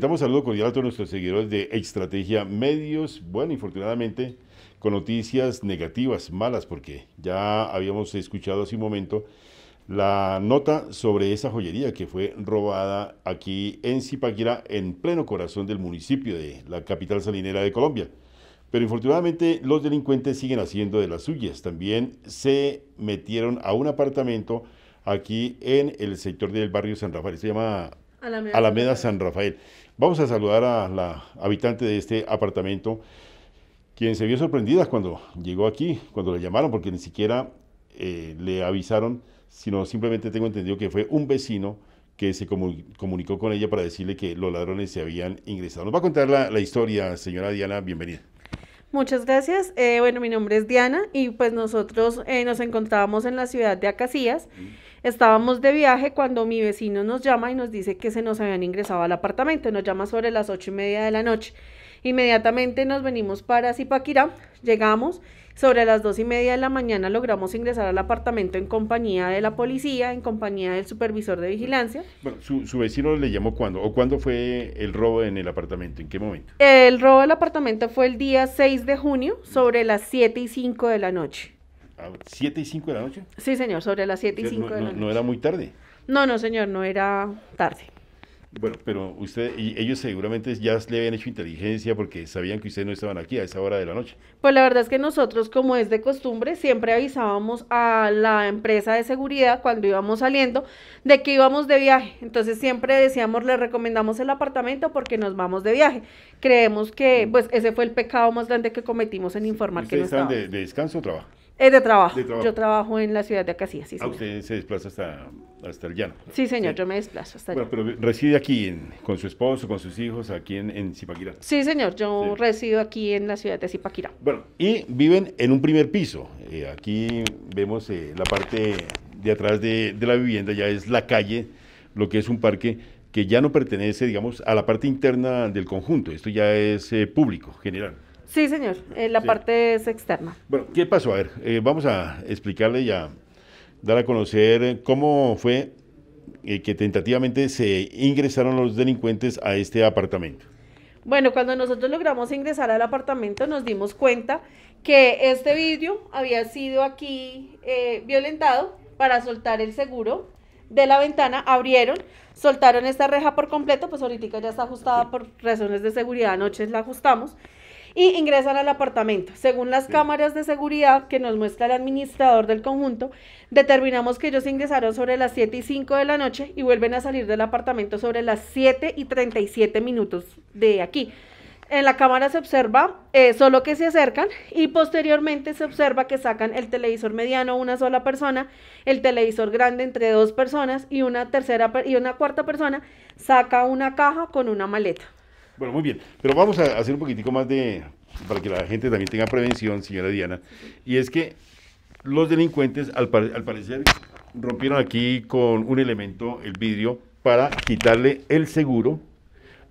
damos saludo cordial a todos nuestros seguidores de Estrategia Medios. Bueno, infortunadamente, con noticias negativas, malas, porque ya habíamos escuchado hace un momento la nota sobre esa joyería que fue robada aquí en Zipaquirá, en pleno corazón del municipio de la capital salinera de Colombia. Pero infortunadamente los delincuentes siguen haciendo de las suyas. También se metieron a un apartamento aquí en el sector del barrio San Rafael. Se llama Alameda, San Rafael. Vamos a saludar a la habitante de este apartamento, quien se vio sorprendida cuando llegó aquí, cuando le llamaron, porque ni siquiera eh, le avisaron, sino simplemente tengo entendido que fue un vecino que se comunicó con ella para decirle que los ladrones se habían ingresado. Nos va a contar la, historia, señora Diana, bienvenida. Muchas gracias. Eh, bueno, mi nombre es Diana y pues nosotros eh, nos encontrábamos en la ciudad de Acacías. Mm. Estábamos de viaje cuando mi vecino nos llama y nos dice que se nos habían ingresado al apartamento. Nos llama sobre las ocho y media de la noche. Inmediatamente nos venimos para Zipaquirá, llegamos. Sobre las dos y media de la mañana logramos ingresar al apartamento en compañía de la policía, en compañía del supervisor de vigilancia. Bueno, su, vecino le llamó cuándo o cuándo fue el robo en el apartamento, en qué momento. El robo del apartamento fue el día 6 de junio, sobre las 7 y 5 de la noche siete 7 y 5 de la noche? Sí, señor, sobre las 7 y 5 de la noche. ¿No era muy tarde? No, no, señor, no era tarde. Bueno, pero usted y ellos seguramente ya le habían hecho inteligencia porque sabían que ustedes no estaban aquí a esa hora de la noche. Pues la verdad es que nosotros, como es de costumbre, siempre avisábamos a la empresa de seguridad cuando íbamos saliendo de que íbamos de viaje. Entonces siempre decíamos, le recomendamos el apartamento porque nos vamos de viaje. Creemos que pues ese fue el pecado más grande que cometimos en informar que no estaban. de descanso o trabajo? Es de trabajo. Yo trabajo en la ciudad de Acacia, sí, Ah, usted se desplaza hasta, hasta el llano. Sí, señor, yo me desplazo hasta allá. Bueno, pero reside aquí con su esposo, con sus hijos, aquí en, Zipaquirá. Sí, señor, yo resido aquí en la ciudad de Zipaquirá. Bueno, y viven en un primer piso. Eh, aquí vemos eh, la parte de atrás de, la vivienda, ya es la calle, lo que es un parque que ya no pertenece, digamos, a la parte interna del conjunto. Esto ya es eh, público, general. Sí, señor, eh, la parte es externa. Bueno, ¿qué pasó? A ver, eh, vamos a explicarle y a dar a conocer cómo fue eh, que tentativamente se ingresaron los delincuentes a este apartamento. Bueno, cuando nosotros logramos ingresar al apartamento nos dimos cuenta que este vidrio había sido aquí violentado para soltar el seguro de la ventana, abrieron, soltaron esta reja por completo, pues ahorita ya está ajustada por razones de seguridad, anoche la ajustamos, y ingresan al apartamento. Según las cámaras de seguridad que nos muestra el administrador del conjunto, determinamos que ellos ingresaron sobre las 7 y 5 de la noche y vuelven a salir del apartamento sobre las 7 y 37 minutos de aquí. En la cámara se observa eh, solo que se acercan y posteriormente se observa que sacan el televisor mediano una sola persona, el televisor grande entre dos personas y una tercera y una cuarta persona saca una caja con una maleta. Bueno, muy bien, pero vamos a hacer un poquitico más de, para que la gente también tenga prevención, señora Diana, y es que los delincuentes, al, parecer, rompieron aquí con un elemento el vidrio para quitarle el seguro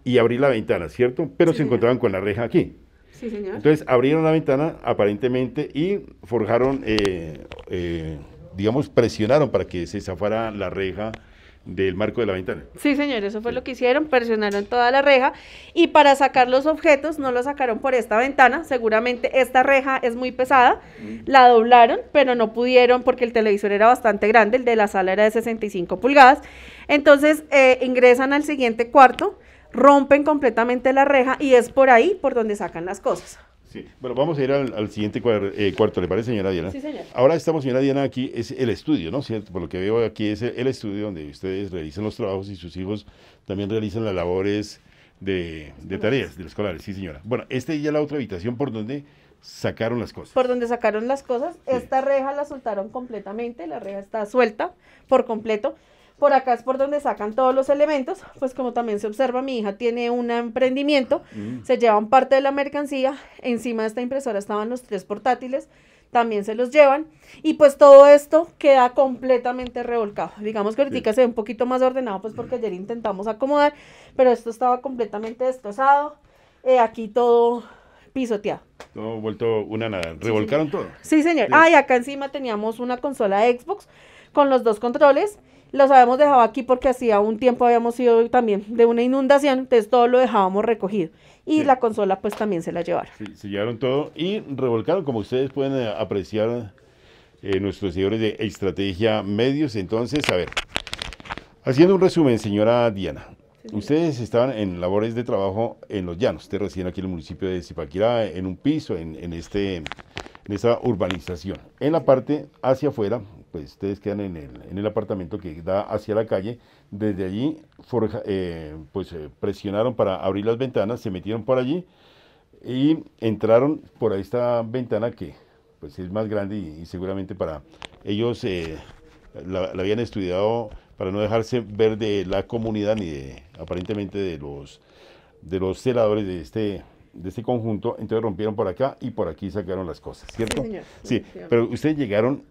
y abrir la ventana, ¿cierto? Pero se encontraban con la reja aquí. Sí, señor. Entonces abrieron la ventana aparentemente y forjaron, eh, eh, digamos, presionaron para que se zafara la reja del marco de la ventana. Sí, señor, eso fue lo que hicieron, presionaron toda la reja y para sacar los objetos no lo sacaron por esta ventana, seguramente esta reja es muy pesada, mm. la doblaron, pero no pudieron porque el televisor era bastante grande, el de la sala era de 65 pulgadas, entonces eh, ingresan al siguiente cuarto, rompen completamente la reja y es por ahí por donde sacan las cosas. Sí. Bueno, vamos a ir al, siguiente eh, cuarto, ¿le parece, señora Diana? Sí, señor. Ahora estamos, señora Diana, aquí es el estudio, ¿no? ¿Cierto? Por lo que veo aquí es el, estudio donde ustedes realizan los trabajos y sus hijos también realizan las labores de, tareas de los escolares, sí, señora. Bueno, esta es ya la otra habitación por donde sacaron las cosas. Por donde sacaron las cosas, esta reja la soltaron completamente, la reja está suelta por completo. Por acá es por donde sacan todos los elementos, pues como también se observa, mi hija tiene un emprendimiento, mm. se llevan parte de la mercancía, encima de esta impresora estaban los tres portátiles, también se los llevan y pues todo esto queda completamente revolcado. Digamos que ahorita se ve un poquito más ordenado pues porque ayer intentamos acomodar, pero esto estaba completamente destrozado, eh, aquí todo pisoteado. Todo vuelto una nada, revolcaron todo. Sí, señor. Ah, y acá encima teníamos una consola Xbox con los dos controles lo habíamos dejado aquí porque hacía un tiempo habíamos ido también de una inundación, entonces todo lo dejábamos recogido. Y la consola pues también se la llevaron. Sí, se llevaron todo y revolcaron, como ustedes pueden eh, apreciar eh, nuestros señores de Estrategia Medios. Entonces, a ver, haciendo un resumen, señora Diana. ustedes estaban en labores de trabajo en los llanos, ustedes recién aquí en el municipio de Zipaquirá, en un piso, en, en este en esa urbanización. En la parte hacia afuera, pues ustedes quedan en el, en el apartamento que da hacia la calle. Desde allí, eh, pues eh, presionaron para abrir las ventanas, se metieron por allí y entraron por esta ventana que pues es más grande y, seguramente para ellos eh, la, habían estudiado para no dejarse ver de la comunidad ni de, aparentemente de los de los celadores de este de este conjunto, entonces rompieron por acá y por aquí sacaron las cosas, ¿cierto? sí pero ustedes llegaron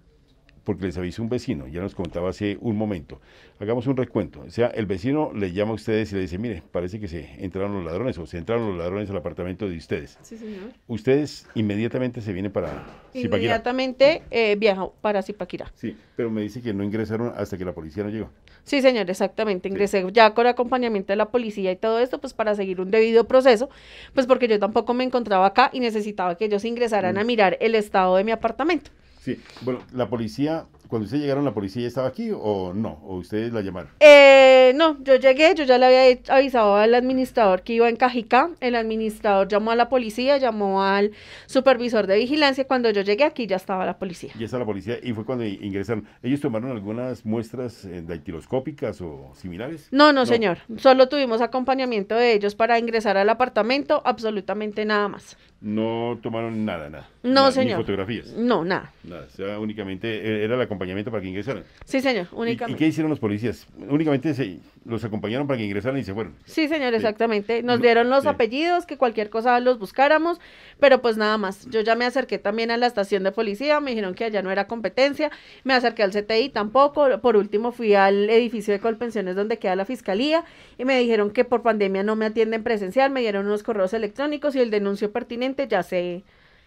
porque les aviso un vecino, ya nos contaba hace un momento. Hagamos un recuento. O sea, el vecino le llama a ustedes y le dice, mire, parece que se entraron los ladrones o se entraron los ladrones al apartamento de ustedes. Sí, señor. Ustedes inmediatamente se vienen para Inmediatamente eh, para Zipaquirá. Sí, pero me dice que no ingresaron hasta que la policía no llegó. Sí, señor, exactamente. Ingresé ya con acompañamiento de la policía y todo esto, pues para seguir un debido proceso, pues porque yo tampoco me encontraba acá y necesitaba que ellos ingresaran mm. a mirar el estado de mi apartamento. Sí, bueno, la policía, cuando ustedes llegaron, ¿la policía ya estaba aquí o no? ¿O ustedes la llamaron? Eh, no, yo llegué, yo ya le había avisado al administrador que iba en Cajicá, el administrador llamó a la policía, llamó al supervisor de vigilancia, cuando yo llegué aquí ya estaba la policía. Ya está la policía y fue cuando ingresaron. ¿Ellos tomaron algunas muestras eh, dactiloscópicas o similares? no, no, señor, solo tuvimos acompañamiento de ellos para ingresar al apartamento, absolutamente nada más no tomaron nada, nada. No, señor. Ni fotografías. No, nada. Nada, o sea, únicamente eh, era el acompañamiento para que ingresaran. Sí, señor, únicamente. ¿Y, ¿Y, qué hicieron los policías? Únicamente se los acompañaron para que ingresaran y se fueron. Sí, señor, exactamente. Nos dieron los apellidos, que cualquier cosa los buscáramos, pero pues nada más. Yo ya me acerqué también a la estación de policía, me dijeron que allá no era competencia, me acerqué al CTI tampoco, por último fui al edificio de Colpensiones donde queda la fiscalía y me dijeron que por pandemia no me atienden presencial, me dieron unos correos electrónicos y el denuncio pertinente ya se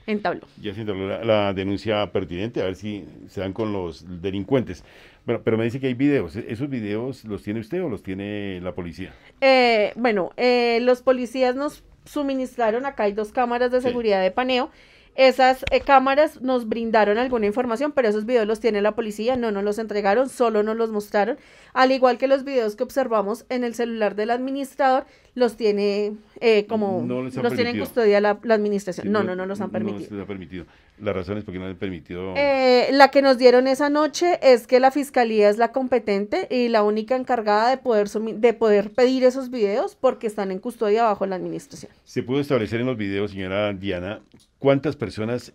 entabló. Ya se entabló la, denuncia pertinente, a ver si se dan con los delincuentes. Bueno, pero me dice que hay videos. ¿E-, ¿Esos videos los tiene usted o los tiene la policía? Eh, bueno, eh, los policías nos suministraron, acá hay dos cámaras de seguridad de paneo. Esas eh, cámaras nos brindaron alguna información, pero esos videos los tiene la policía, no nos los entregaron, solo nos los mostraron. Al igual que los videos que observamos en el celular del administrador, los tiene eh, como los tienen custodia la, administración. no, no, no los han permitido. No se les ha permitido. La razón es porque no les han permitido. Eh, la que nos dieron esa noche es que la fiscalía es la competente y la única encargada de poder, de poder pedir esos videos porque están en custodia bajo la administración. Se pudo establecer en los videos, señora Diana, cuántas personas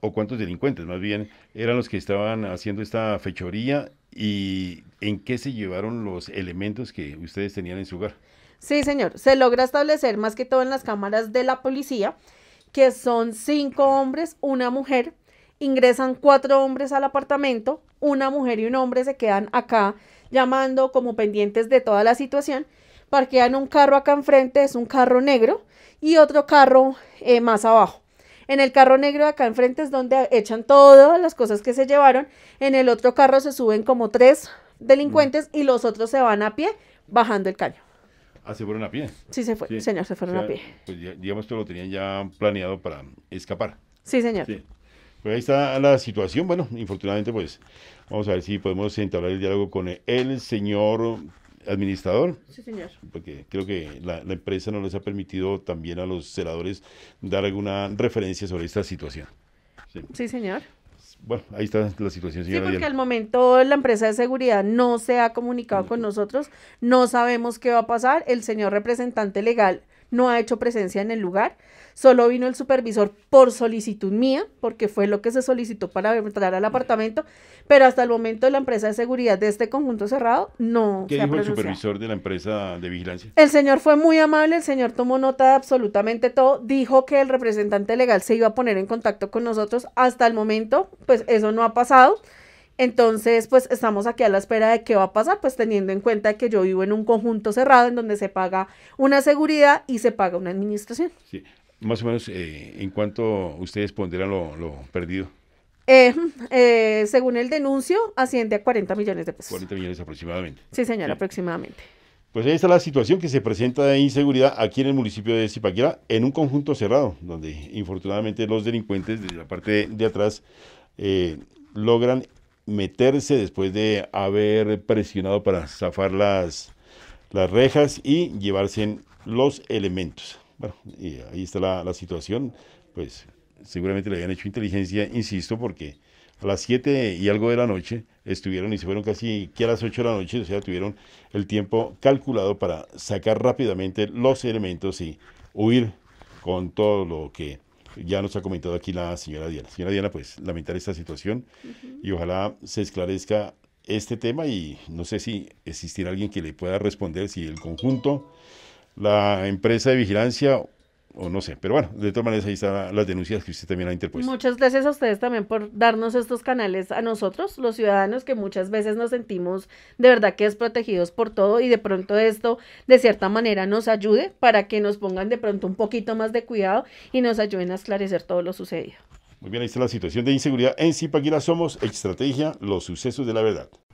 o cuántos delincuentes más bien eran los que estaban haciendo esta fechoría y en qué se llevaron los elementos que ustedes tenían en su hogar. Sí, señor. Se logra establecer más que todo en las cámaras de la policía, que son cinco hombres, una mujer. Ingresan cuatro hombres al apartamento, una mujer y un hombre se quedan acá llamando como pendientes de toda la situación. Parquean un carro acá enfrente, es un carro negro, y otro carro eh, más abajo. En el carro negro acá enfrente es donde echan todas las cosas que se llevaron. En el otro carro se suben como tres delincuentes y los otros se van a pie bajando el caño. Ah, se fueron a pie. Sí, se fue, señor, se fueron a pie. Pues digamos que lo tenían ya planeado para escapar. Sí, señor. Pues ahí está la situación. Bueno, infortunadamente, pues vamos a ver si podemos entablar el diálogo con el señor administrador. Sí, señor. Porque creo que la, empresa no les ha permitido también a los celadores dar alguna referencia sobre esta situación. Sí, sí señor bueno, ahí está la situación. sí, porque al momento la empresa de seguridad no se ha comunicado mm. con nosotros, no sabemos qué va a pasar, el señor representante legal no ha hecho presencia en el lugar. Solo vino el supervisor por solicitud mía, porque fue lo que se solicitó para entrar al apartamento, pero hasta el momento la empresa de seguridad de este conjunto cerrado no. ¿Qué dijo el supervisor de la empresa de vigilancia? El señor fue muy amable, el señor tomó nota de absolutamente todo, dijo que el representante legal se iba a poner en contacto con nosotros. Hasta el momento, pues eso no ha pasado. Entonces, pues estamos aquí a la espera de qué va a pasar, pues teniendo en cuenta que yo vivo en un conjunto cerrado en donde se paga una seguridad y se paga una administración. Sí. Más o menos, eh, ¿en cuánto ustedes pondrán lo, perdido? Eh, eh, según el denuncio, asciende a 40 millones de pesos. 40 millones aproximadamente. Sí, señora, aproximadamente. Pues ahí está la situación que se presenta de inseguridad aquí en el municipio de Zipaquera, en un conjunto cerrado, donde infortunadamente los delincuentes desde la parte de atrás logran meterse después de haber presionado para zafar las, las rejas y llevarse los elementos. Bueno, y ahí está la, la, situación. Pues seguramente le habían hecho inteligencia, insisto, porque a las 7 y algo de la noche estuvieron y se fueron casi que a las 8 de la noche, o sea, tuvieron el tiempo calculado para sacar rápidamente los elementos y huir con todo lo que ya nos ha comentado aquí la señora Diana. Señora Diana, pues lamentar esta situación y ojalá se esclarezca este tema y no sé si existirá alguien que le pueda responder si el conjunto, la empresa de vigilancia o no sé, pero bueno, de todas maneras ahí están las denuncias que usted también ha interpuesto. Muchas gracias a ustedes también por darnos estos canales a nosotros, los ciudadanos, que muchas veces nos sentimos de verdad que es protegidos por todo y de pronto esto de cierta manera nos ayude para que nos pongan de pronto un poquito más de cuidado y nos ayuden a esclarecer todo lo sucedido. Muy bien, ahí está la situación de inseguridad en Zipaquira. Somos Estrategia, los sucesos de la verdad.